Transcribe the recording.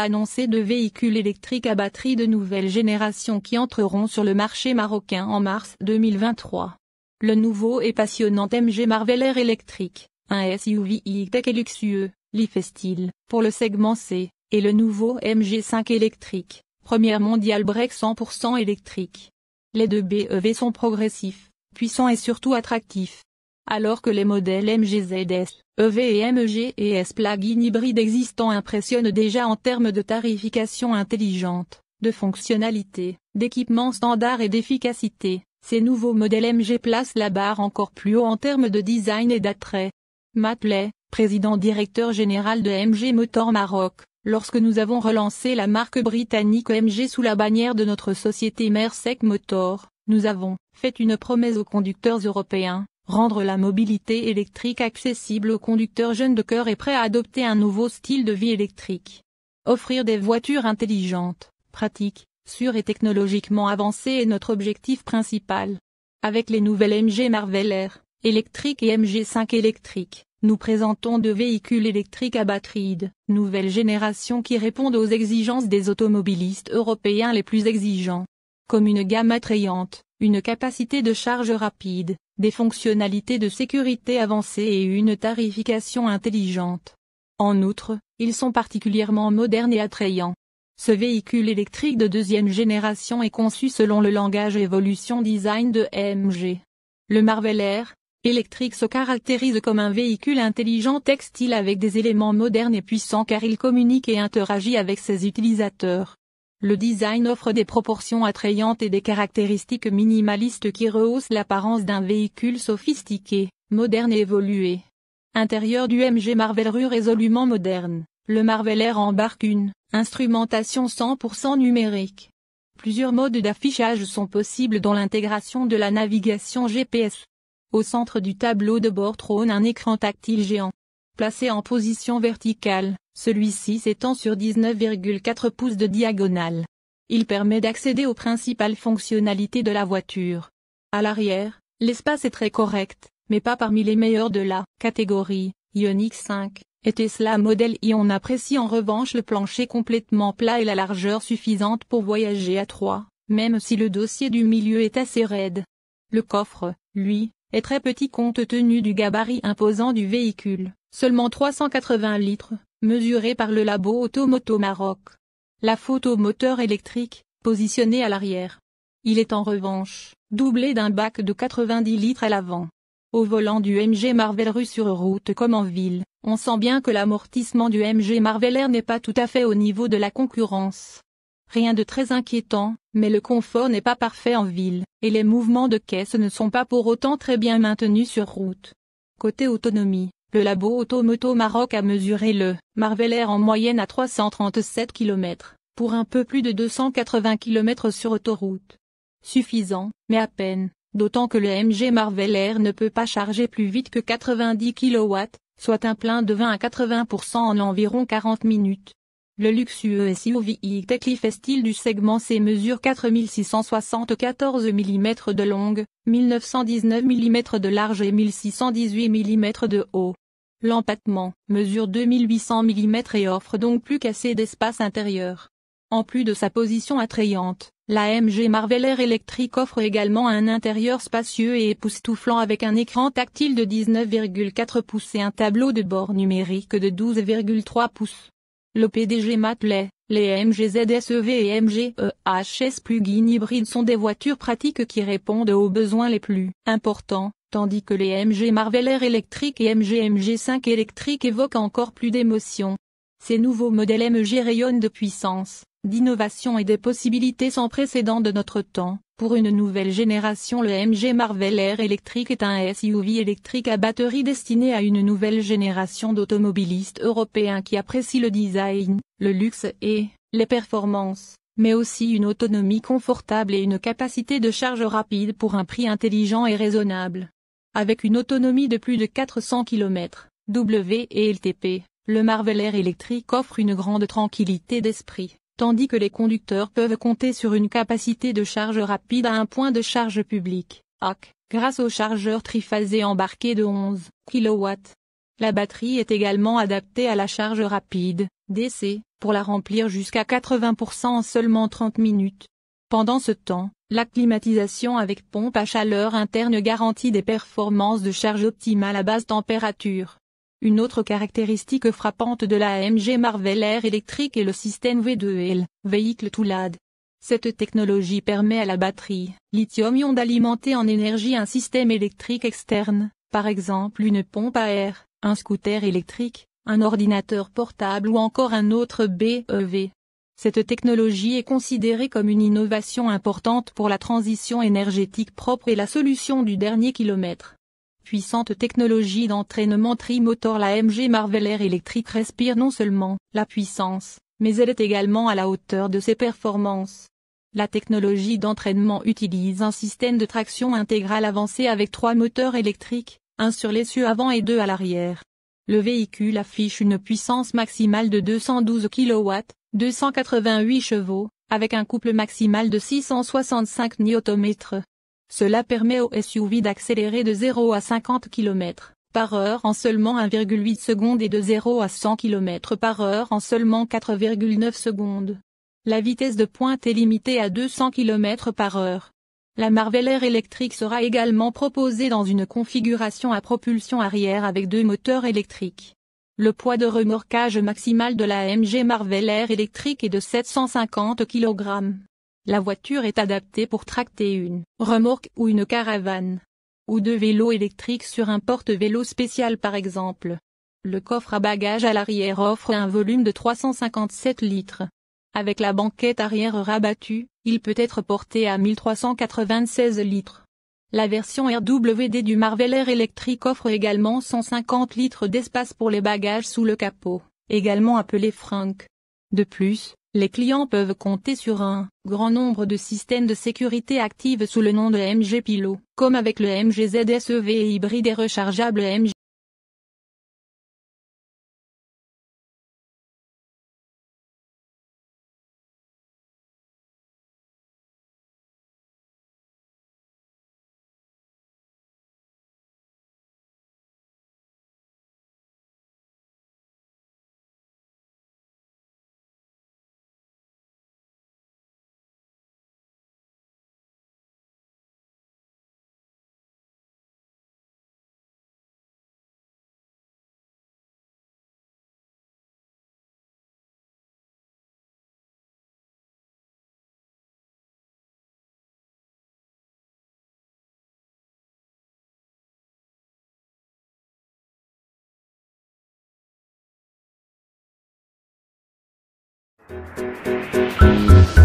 annoncé de véhicules électriques à batterie de nouvelle génération qui entreront sur le marché marocain en mars 2023. Le nouveau et passionnant MG Marvel Air électrique, un SUV tech et luxueux, l'IFESTIL, pour le segment C, et le nouveau MG5 électrique, première mondiale break 100% électrique. Les deux BEV sont progressifs, puissants et surtout attractifs alors que les modèles MGZS, EV et MG et S plug-in hybride existants impressionnent déjà en termes de tarification intelligente, de fonctionnalité, d'équipement standard et d'efficacité. Ces nouveaux modèles MG placent la barre encore plus haut en termes de design et d'attrait. Matley, président directeur général de MG Motor Maroc, lorsque nous avons relancé la marque britannique MG sous la bannière de notre société MERSEC Motor, nous avons fait une promesse aux conducteurs européens, rendre la mobilité électrique accessible aux conducteurs jeunes de cœur et prêts à adopter un nouveau style de vie électrique. Offrir des voitures intelligentes, pratiques, sûres et technologiquement avancées est notre objectif principal. Avec les nouvelles MG Marvel Air, électrique et MG5 électriques, nous présentons deux véhicules électriques à batterie de nouvelle génération qui répondent aux exigences des automobilistes européens les plus exigeants. Comme une gamme attrayante, une capacité de charge rapide, des fonctionnalités de sécurité avancées et une tarification intelligente. En outre, ils sont particulièrement modernes et attrayants. Ce véhicule électrique de deuxième génération est conçu selon le langage Evolution Design de MG. Le Marvel Air, électrique se caractérise comme un véhicule intelligent textile avec des éléments modernes et puissants car il communique et interagit avec ses utilisateurs. Le design offre des proportions attrayantes et des caractéristiques minimalistes qui rehaussent l'apparence d'un véhicule sophistiqué, moderne et évolué. Intérieur du MG Marvel Rue résolument moderne, le Marvel Air embarque une instrumentation 100% numérique. Plusieurs modes d'affichage sont possibles dont l'intégration de la navigation GPS. Au centre du tableau de bord trône un écran tactile géant placé en position verticale, celui-ci s'étend sur 19,4 pouces de diagonale. Il permet d'accéder aux principales fonctionnalités de la voiture. À l'arrière, l'espace est très correct, mais pas parmi les meilleurs de la catégorie Ioniq 5 et Tesla Model I. On apprécie en revanche le plancher complètement plat et la largeur suffisante pour voyager à 3, même si le dossier du milieu est assez raide. Le coffre, lui, est très petit compte tenu du gabarit imposant du véhicule. Seulement 380 litres, mesurés par le labo Automoto Maroc. La faute au moteur électrique, positionné à l'arrière. Il est en revanche, doublé d'un bac de 90 litres à l'avant. Au volant du MG Marvel rue sur route comme en ville, on sent bien que l'amortissement du MG Marvel Air n'est pas tout à fait au niveau de la concurrence. Rien de très inquiétant, mais le confort n'est pas parfait en ville, et les mouvements de caisse ne sont pas pour autant très bien maintenus sur route. Côté autonomie, le labo Automoto Maroc a mesuré le Marvel Air en moyenne à 337 km, pour un peu plus de 280 km sur autoroute. Suffisant, mais à peine, d'autant que le MG Marvel Air ne peut pas charger plus vite que 90 kW, soit un plein de 20 à 80% en environ 40 minutes. Le luxueux SUV e du segment C mesure 4674 mm de longue, 1919 mm de large et 1618 mm de haut. L'empattement mesure 2800 mm et offre donc plus qu'assez d'espace intérieur. En plus de sa position attrayante, la MG Marvel Air Electric offre également un intérieur spacieux et époustouflant avec un écran tactile de 19,4 pouces et un tableau de bord numérique de 12,3 pouces. Le PDG Matley, les MG ZSEV et MGEHS plug-in hybrides sont des voitures pratiques qui répondent aux besoins les plus importants tandis que les MG Marvel Air électrique et MG MG5 électriques évoquent encore plus d'émotions. Ces nouveaux modèles MG rayonnent de puissance, d'innovation et des possibilités sans précédent de notre temps. Pour une nouvelle génération le MG Marvel Air électrique est un SUV électrique à batterie destiné à une nouvelle génération d'automobilistes européens qui apprécient le design, le luxe et les performances mais aussi une autonomie confortable et une capacité de charge rapide pour un prix intelligent et raisonnable. Avec une autonomie de plus de 400 km, W et LTP, le Marvel Air électrique offre une grande tranquillité d'esprit, tandis que les conducteurs peuvent compter sur une capacité de charge rapide à un point de charge public, AC, grâce au chargeur triphasé embarqué de 11 kW. La batterie est également adaptée à la charge rapide, DC, pour la remplir jusqu'à 80% en seulement 30 minutes. Pendant ce temps, la climatisation avec pompe à chaleur interne garantit des performances de charge optimales à basse température. Une autre caractéristique frappante de la AMG Marvel Air électrique est le système V2L, véhicule tout Cette technologie permet à la batterie lithium-ion d'alimenter en énergie un système électrique externe, par exemple une pompe à air, un scooter électrique, un ordinateur portable ou encore un autre BEV. Cette technologie est considérée comme une innovation importante pour la transition énergétique propre et la solution du dernier kilomètre. Puissante technologie d'entraînement trimotor la MG Marvel Air électrique respire non seulement la puissance, mais elle est également à la hauteur de ses performances. La technologie d'entraînement utilise un système de traction intégrale avancé avec trois moteurs électriques, un sur l'essieu avant et deux à l'arrière. Le véhicule affiche une puissance maximale de 212 kW, 288 chevaux, avec un couple maximal de 665 Nm. Cela permet au SUV d'accélérer de 0 à 50 km par heure en seulement 1,8 secondes et de 0 à 100 km par heure en seulement 4,9 secondes. La vitesse de pointe est limitée à 200 km par heure. La Marvel Air électrique sera également proposée dans une configuration à propulsion arrière avec deux moteurs électriques. Le poids de remorquage maximal de la MG Marvel Air électrique est de 750 kg. La voiture est adaptée pour tracter une remorque ou une caravane ou deux vélos électriques sur un porte-vélo spécial par exemple. Le coffre à bagages à l'arrière offre un volume de 357 litres. Avec la banquette arrière rabattue, il peut être porté à 1396 litres. La version RWD du Marvel Air Electric offre également 150 litres d'espace pour les bagages sous le capot, également appelé Frank. De plus, les clients peuvent compter sur un grand nombre de systèmes de sécurité actifs sous le nom de MG Pilot, comme avec le MG ZSEV hybride et rechargeable MG. Thank you.